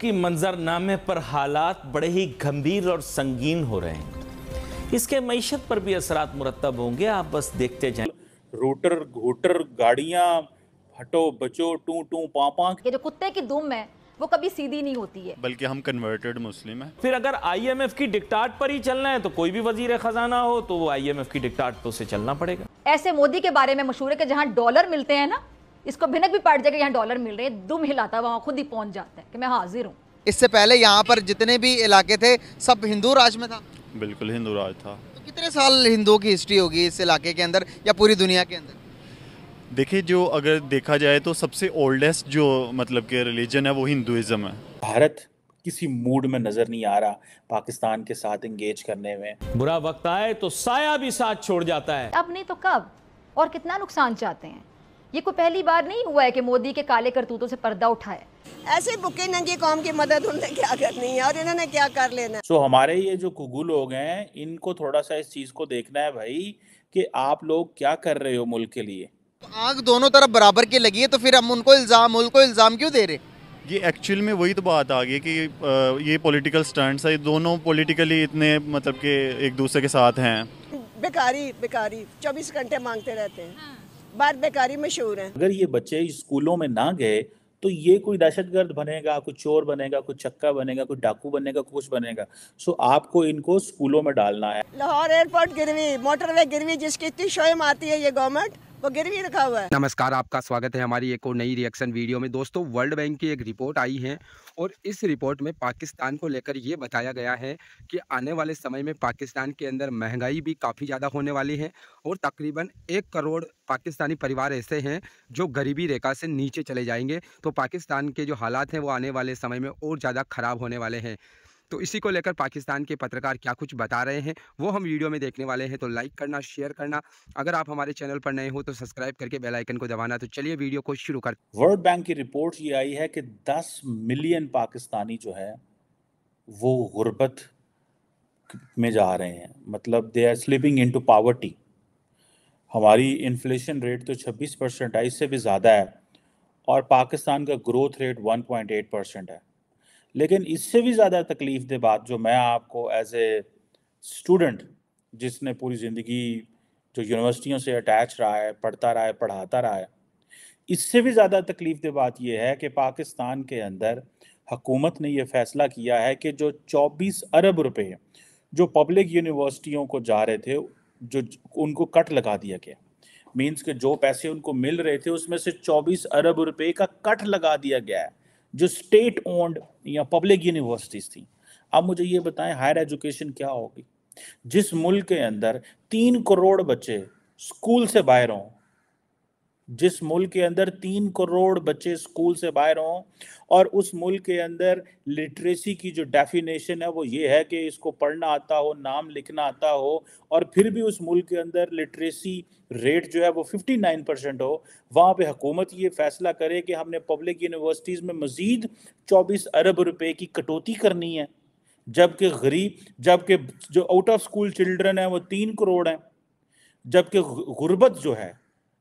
की मंजरनामे पर हालात बड़े ही गंभीर और संगीन हो रहे हैं इसके मीशत पर भी असर मुरतब होंगे आप बस देखते जाएं रोटर घोटर गाड़ियाँ हटो बचो टू टू पापा ये जो कुत्ते की दुम है वो कभी सीधी नहीं होती है बल्कि हम कन्वर्टेड मुस्लिम हैं फिर अगर आईएमएफ की डिक्टाट पर ही चलना है तो कोई भी वजीर खजाना हो तो वो आईएमएफ की डिक्टाट पर उसे चलना पड़ेगा ऐसे मोदी के बारे में मशहूर है कि जहाँ डॉलर मिलते हैं ना इसको भिनक भी पाट जाएगा यहाँ डॉलर मिल रहे हैं दुम हिलाता है वहाँ खुद ही पहुँच जाता है कि मैं हाजिर हूँ इससे पहले यहाँ पर जितने भी इलाके थे सब हिंदू राज में था बिल्कुल हिंदू राज था तो कितने साल हिंदुओं की हिस्ट्री होगी इस इलाके के अंदर या पूरी दुनिया के अंदर देखिए जो अगर देखा जाए तो सबसे ओल्डेस्ट जो मतलब के रिलीजन है वो हिंदुज़म है भारत किसी मूड में नजर नहीं आ रहा पाकिस्तान के साथ एंगेज करने में बुरा वक्त आए तो साया भी साथ छोड़ जाता है अब नहीं तो कब और कितना नुकसान चाहते हैं ये कोई पहली बार नहीं हुआ है कि मोदी के काले करतूतों से पर्दा उठाए ऐसे बुके नंगे कौम की मदद उनने क्या करनी है और इन्होंने क्या कर लेना सो so, हमारे ये जो कुगु लोग हैं इनको थोड़ा सा इस चीज को देखना है भाई कि आप लोग क्या कर रहे हो मुल्क के लिए आग दोनों तरफ बराबर की लगी है तो फिर हम उनको इल्जाम मुल्क को इल्जाम क्यों दे रहे ये एक्चुअल में वही तो बात आ गई कि ये पॉलिटिकल स्टंट्स है दोनों पॉलिटिकली इतने मतलब के एक दूसरे के साथ हैं बेकारी बेकारी चौबीस घंटे मांगते रहते हैं हाँ। बात बेकारी मशहूर है अगर ये बच्चे स्कूलों में ना गए तो ये कोई दहशत गर्द बनेगा कोई चोर बनेगा कोई चक्का बनेगा कोई डाकू बनेगा कुछ बनेगा सो आपको इनको स्कूलों में डालना है लाहौर एयरपोर्ट गिरवी मोटरवे गिरवी जिसकी इतनी शोम आती है ये गवर्नमेंट वो भी रखा हुआ है नमस्कार आपका स्वागत है हमारी एक और नई रिएक्शन वीडियो में दोस्तों वर्ल्ड बैंक की एक रिपोर्ट आई है और इस रिपोर्ट में पाकिस्तान को लेकर ये बताया गया है कि आने वाले समय में पाकिस्तान के अंदर महंगाई भी काफ़ी ज़्यादा होने वाली है और तकरीबन एक करोड़ पाकिस्तानी परिवार ऐसे हैं जो गरीबी रेखा से नीचे चले जाएंगे तो पाकिस्तान के जो हालात हैं वो आने वाले समय में और ज़्यादा ख़राब होने वाले हैं तो इसी को लेकर पाकिस्तान के पत्रकार क्या कुछ बता रहे हैं वो हम वीडियो में देखने वाले हैं तो लाइक करना शेयर करना अगर आप हमारे चैनल पर नए हो तो सब्सक्राइब करके बेलाइकन को दबाना तो चलिए वीडियो को शुरू कर वर्ल्ड बैंक की रिपोर्ट ये आई है कि दस मिलियन पाकिस्तानी जो है वो गुर्बत में जा रहे हैं मतलब they are sleeping into poverty हमारी इन्फ्लेशन रेट तो 26 परसेंट है इससे भी ज़्यादा है और पाकिस्तान का ग्रोथ रेट 1.8 परसेंट है लेकिन इससे भी ज़्यादा तकलीफ दे बात जो मैं आपको एज ए स्टूडेंट जिसने पूरी ज़िंदगी जो यूनिवर्सिटियों से अटैच रहा है पढ़ता रहा है पढ़ाता रहा है इससे भी ज़्यादा तकलीफ दे बात यह है कि पाकिस्तान के अंदर हकूमत ने यह फैसला किया है कि जो 24 अरब रुपए जो पब्लिक यूनिवर्सिटियों को जा रहे थे जो उनको कट लगा दिया गया मीन्स के जो पैसे उनको मिल रहे थे उसमें से 24 अरब रुपए का कट लगा दिया गया है जो स्टेट ओन्ड या पब्लिक यूनिवर्सिटीज थी अब मुझे ये बताएं हायर एजुकेशन क्या होगी जिस मुल्क के अंदर तीन करोड़ बच्चे स्कूल से बाहर हों जिस मुल्क के अंदर तीन करोड़ बच्चे स्कूल से बाहर हों और उस मुल्क के अंदर लिटरेसी की जो डेफिनेशन है वो ये है कि इसको पढ़ना आता हो नाम लिखना आता हो और फिर भी उस मुल्क के अंदर लिटरेसी रेट जो है वो 59 परसेंट हो वहाँ पे हुकूमत ये फैसला करे कि हमने पब्लिक यूनिवर्सिटीज़ में मज़ीद 24 अरब रुपए की कटौती करनी है जबकि गरीब जबकि जो आउट ऑफ स्कूल चिल्ड्रन हैं वो तीन करोड़ हैं जबकि गुर्बत जो है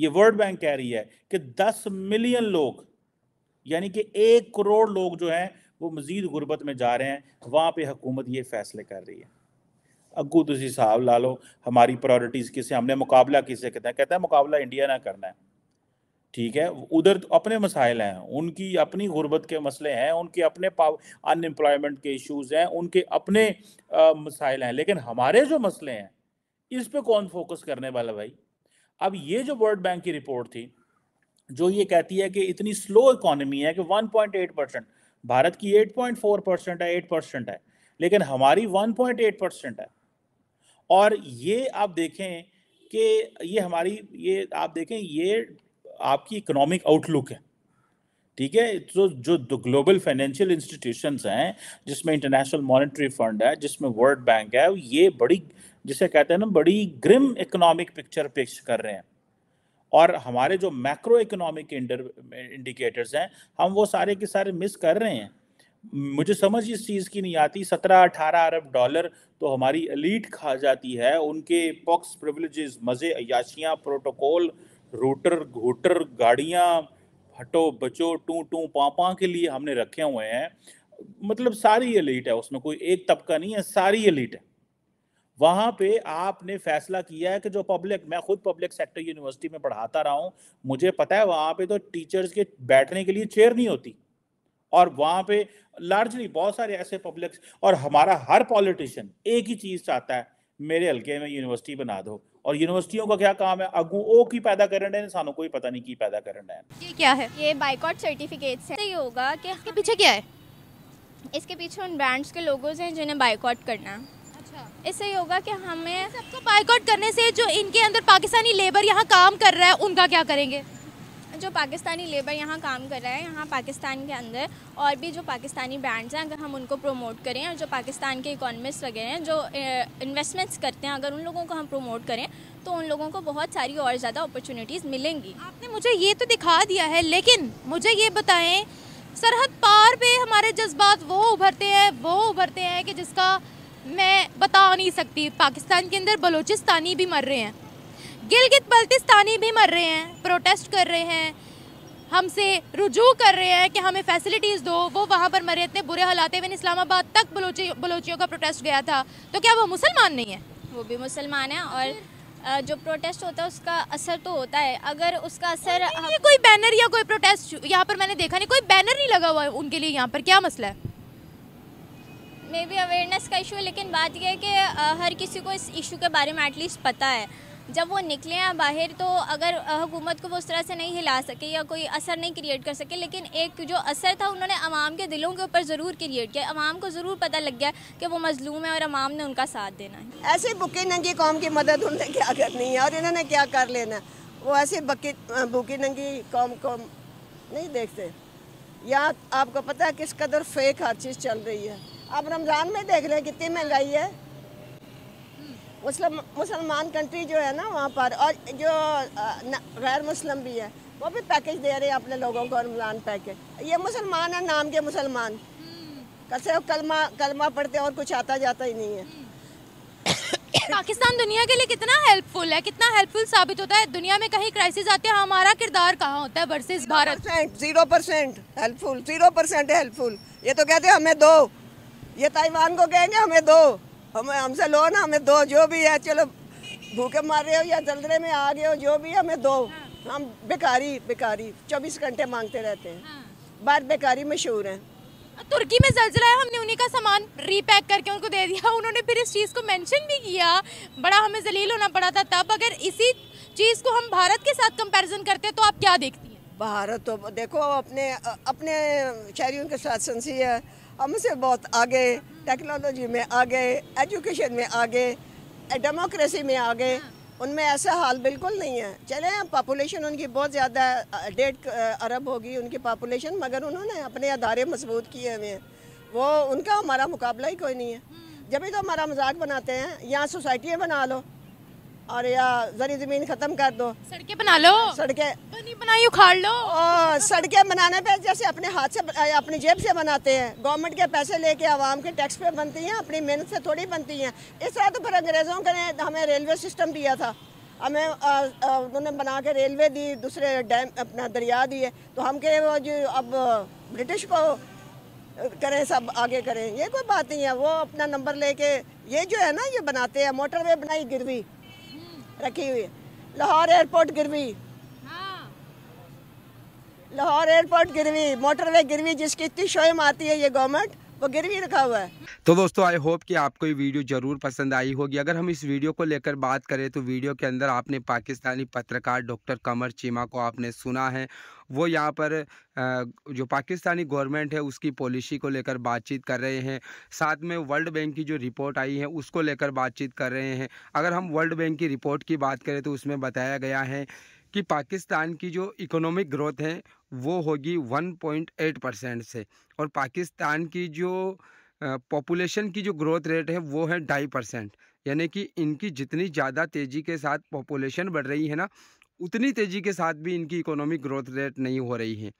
ये वर्ल्ड बैंक कह रही है कि 10 मिलियन लोग यानी कि एक करोड़ लोग जो हैं वो मज़ीद गुर्बत में जा रहे हैं वहाँ पे हुकूमत ये फैसले कर रही है अगू तुझे हिसाब ला लो हमारी प्रायोरिटीज़ किसे हमने मुकाबला किसे कहते हैं कहते हैं मुकाबला इंडिया ना करना है ठीक है उधर तो अपने मसाइल हैं उनकी अपनी गुर्बत के मसले हैं उनके अपने अनएम्प्लॉयमेंट के इश्यूज़ हैं उनके अपने मसाइल हैं लेकिन हमारे जो मसले हैं इस पर कौन फोकस करने वाला भाई अब ये जो वर्ल्ड बैंक की रिपोर्ट थी जो ये कहती है कि इतनी स्लो इकोनॉमी है कि 1.8 परसेंट भारत की 8.4 परसेंट है 8 परसेंट है लेकिन हमारी 1.8 परसेंट है और ये आप देखें कि ये हमारी ये आप देखें ये आपकी इकोनॉमिक आउटलुक है ठीक है तो जो ग्लोबल फाइनेंशियल इंस्टीट्यूशन हैं जिसमें इंटरनेशनल मॉनेटरी फंड है जिसमें वर्ल्ड बैंक है ये बड़ी जिसे कहते हैं ना बड़ी ग्रिम इकोनॉमिक पिक्चर पेश कर रहे हैं और हमारे जो मैक्रो इकोनॉमिक इंडिकेटर्स हैं हम वो सारे के सारे मिस कर रहे हैं मुझे समझ इस चीज़ की नहीं आती सत्रह अठारह अरब डॉलर तो हमारी अलीट खा जाती है उनके पॉक्स प्रिवलेज मज़े अयाशियाँ प्रोटोकॉल रूटर घूटर गाड़ियाँ हटो बचो टू टू पापा के लिए हमने रखे हुए हैं मतलब सारी एलिट है उसमें कोई एक तबका नहीं है सारी एलिट है वहाँ पे आपने फैसला किया है कि जो पब्लिक मैं खुद पब्लिक सेक्टर यूनिवर्सिटी में पढ़ाता रहा हूँ मुझे पता है वहाँ पे तो टीचर्स के बैठने के लिए चेयर नहीं होती और वहाँ पे लार्जली बहुत सारे ऐसे पब्लिक और हमारा हर पॉलिटिशियन एक ही चीज़ चाहता है मेरे हल्के में यूनिवर्सिटी बना दो और यूनिवर्सिटियों का क्या काम है अगू ओ की पैदा कर करन है सानू कोई पता नहीं की पैदा कर रहे हैं ये क्या है ये बाइकआउट सर्टिफिकेट से ये होगा कि इसके पीछे क्या है इसके पीछे उन ब्रांड्स के लोगोज हैं जिन्हें बाइकआउट करना है अच्छा। इससे ये होगा कि हमें सबको बाइकआउट करने से जो इनके अंदर पाकिस्तानी लेबर यहाँ काम कर रहा है उनका क्या करेंगे जो पाकिस्तानी लेबर यहाँ काम कर रहा है यहाँ पाकिस्तान के अंदर और भी जो पाकिस्तानी ब्रांड्स हैं अगर हम उनको प्रमोट करें और जो पाकिस्तान के इकोनमिस्ट वगैरह हैं जो इन्वेस्टमेंट्स करते हैं अगर उन लोगों को हम प्रमोट करें तो उन लोगों को बहुत सारी और ज़्यादा अपॉर्चुनिटीज़ मिलेंगी आपने मुझे ये तो दिखा दिया है लेकिन मुझे ये बताएं सरहद पार पे हमारे जज्बात वो उभरते हैं वो उभरते हैं कि जिसका मैं बता नहीं सकती पाकिस्तान के अंदर बलोचिस्तानी भी मर रहे हैं गिलगित बल्तिस्तानी भी मर रहे हैं प्रोटेस्ट कर रहे हैं हमसे रुजू कर रहे हैं कि हमें फैसिलिटीज़ दो वो वहाँ पर मरे इतने बुरे हालात इवन इस्लामाबाद तक बलोची बलोचियों का प्रोटेस्ट गया था तो क्या वो मुसलमान नहीं है वो भी मुसलमान है और जो प्रोटेस्ट होता है उसका असर तो होता है अगर उसका असर हम... कोई बैनर या कोई प्रोटेस्ट यहाँ पर मैंने देखा नहीं कोई बैनर नहीं लगा हुआ है उनके लिए यहाँ पर क्या मसला है मे बी अवेयरनेस का इशू है लेकिन बात यह है कि हर किसी को इस इशू के बारे में एटलीस्ट पता है जब वो निकले हैं बाहर तो अगर हुकूमत को वो उस तरह से नहीं हिला सके या कोई असर नहीं क्रिएट कर सके लेकिन एक जो असर था उन्होंने अवाम के दिलों के ऊपर ज़रूर क्रिएट किया अवाम को ज़रूर पता लग गया कि वो मजलूम है और अवाम ने उनका साथ देना है ऐसे बुके नंगी कौम की मदद उनने क्या करनी है और इन्होंने क्या कर लेना वो ऐसे बके भूखी नंगी कौम को नहीं देखते या आपको पता है किस कदर फेक हर चीज़ चल रही है आप रमज़ान में देख रहे हैं कितनी महंगाई है मुस्लिम मुसलमान कंट्री जो है ना वहाँ पर और जो गैर मुस्लिम भी है वो भी पैकेज दे रहे हैं अपने लोगों को रमज़ान पैकेज ये मुसलमान है नाम के मुसलमान हम्म। कैसे कलमा कलमा पढ़ते और कुछ आता जाता ही नहीं है हम्म। पाकिस्तान दुनिया के लिए कितना हेल्पफुल है कितना हेल्पफुल साबित होता है दुनिया में कहीं क्राइसिस आते हैं हमारा किरदार कहाँ होता है versus Bharat zero percent helpful zero percent helpful ये तो कहते हैं हमें दो ये ताइवान को कहेंगे हमें दो हमें हमसे लो ना हमें दो जो भी है चलो भूखे मर रहे हो या जलदरे में आ गए हो जो भी है हमें दो हाँ। हम बेकारी बेकारी चौबीस घंटे मांगते रहते हैं हाँ। बाहर बेकारी मशहूर है तुर्की में जलजला है हमने उन्हीं का सामान रीपैक करके उनको दे दिया उन्होंने फिर इस चीज़ को मेंशन भी किया बड़ा हमें जलील होना पड़ा था तब अगर इसी चीज़ को हम भारत के साथ कंपैरिजन करते हैं तो आप क्या देखती हैं भारत तो देखो अपने अपने शहरियों के साथ संसी है हमसे बहुत आगे टेक्नोलॉजी में आगे एजुकेशन में आगे डेमोक्रेसी में आगे हाँ। उनमें ऐसा हाल बिल्कुल नहीं है चले पॉपुलेशन उनकी बहुत ज़्यादा डेढ़ अरब होगी उनकी पॉपुलेशन मगर उन्होंने अपने अदारे मजबूत किए हुए हैं वो उनका हमारा मुकाबला ही कोई नहीं है हम्म। जब भी तो हमारा मजाक बनाते हैं यहाँ सोसाइटियाँ बना लो और या जरी जमीन खत्म कर दो सड़कें बना लो सड़कें बनी बनाई उखाड़ लो और सड़कें बनाने पे जैसे अपने हाथ से अपनी जेब से बनाते हैं गवर्नमेंट के पैसे लेके आवाम के टैक्स पे बनती हैं अपनी मेहनत से थोड़ी बनती हैं इस तरह तो फिर अंग्रेज़ों ने हमें रेलवे सिस्टम दिया था हमें उन्होंने बना के रेलवे दी दूसरे डैम अपना दरिया दिए तो हम के वो जो अब ब्रिटिश को करें सब आगे करें ये कोई बात नहीं है वो अपना नंबर लेके ये जो है ना ये बनाते हैं मोटरवे बनाई गिरवी रखी हुई है लाहौर एयरपोर्ट गिरवी हाँ। लाहौर एयरपोर्ट गिरवी मोटरवे गिरवी जिसकी इतनी शोएम आती है ये गवर्नमेंट वो भी रखा हुआ है तो दोस्तों आई होप कि आपको ये वीडियो जरूर पसंद आई होगी अगर हम इस वीडियो को लेकर बात करें तो वीडियो के अंदर आपने पाकिस्तानी पत्रकार डॉक्टर कमर चीमा को आपने सुना है वो यहाँ पर जो पाकिस्तानी गवर्नमेंट है उसकी पॉलिसी को लेकर बातचीत कर रहे हैं साथ में वर्ल्ड बैंक की जो रिपोर्ट आई है उसको लेकर बातचीत कर रहे हैं अगर हम वर्ल्ड बैंक की रिपोर्ट की बात करें तो उसमें बताया गया है कि पाकिस्तान की जो इकोनॉमिक ग्रोथ है वो होगी 1.8 परसेंट से और पाकिस्तान की जो पॉपुलेशन की जो ग्रोथ रेट है वो है ढाई परसेंट यानी कि इनकी जितनी ज़्यादा तेज़ी के साथ पॉपुलेशन बढ़ रही है ना उतनी तेज़ी के साथ भी इनकी इकोनॉमिक ग्रोथ रेट नहीं हो रही है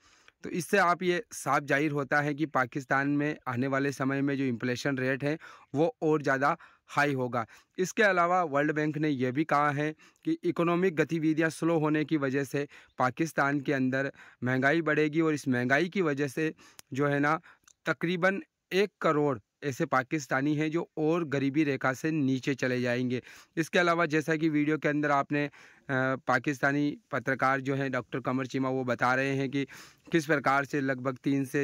तो इससे आप ये साफ जाहिर होता है कि पाकिस्तान में आने वाले समय में जो इन्फ्लेशन रेट है वो और ज़्यादा हाई होगा इसके अलावा वर्ल्ड बैंक ने यह भी कहा है कि इकोनॉमिक गतिविधियां स्लो होने की वजह से पाकिस्तान के अंदर महंगाई बढ़ेगी और इस महंगाई की वजह से जो है ना तकरीबन एक करोड़ ऐसे पाकिस्तानी हैं जो और गरीबी रेखा से नीचे चले जाएंगे इसके अलावा जैसा कि वीडियो के अंदर आपने पाकिस्तानी पत्रकार जो हैं डॉक्टर कमर चीमा वो बता रहे हैं कि किस प्रकार से लगभग तीन से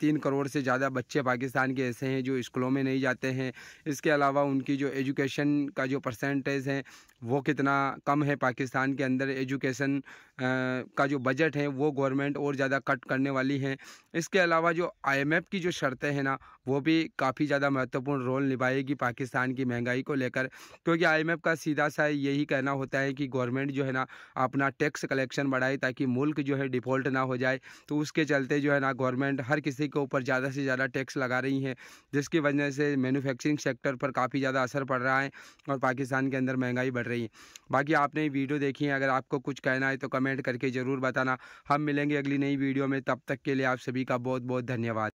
तीन करोड़ से ज़्यादा बच्चे पाकिस्तान के ऐसे हैं जो स्कूलों में नहीं जाते हैं इसके अलावा उनकी जो एजुकेशन का जो परसेंटेज है वो कितना कम है पाकिस्तान के अंदर एजुकेशन का जो बजट है वो गवर्नमेंट और ज़्यादा कट करने वाली है इसके अलावा जो आईएमएफ की जो शर्तें हैं ना वो भी काफ़ी काफ़ी ज़्यादा महत्वपूर्ण रोल निभाएगी पाकिस्तान की महंगाई को लेकर क्योंकि आईएमएफ का सीधा सा यही कहना होता है कि गवर्नमेंट जो है ना अपना टैक्स कलेक्शन बढ़ाए ताकि मुल्क जो है डिफ़ॉल्ट ना हो जाए तो उसके चलते जो है ना गवर्नमेंट हर किसी के ऊपर ज़्यादा से ज़्यादा टैक्स लगा रही है जिसकी वजह से मैनुफैक्चरिंग सेक्टर पर काफ़ी ज़्यादा असर पड़ रहा है और पाकिस्तान के अंदर महंगाई बढ़ रही है बाकी आपने वीडियो देखी है अगर आपको कुछ कहना है तो कमेंट करके ज़रूर बताना हम मिलेंगे अगली नई वीडियो में तब तक के लिए आप सभी का बहुत बहुत धन्यवाद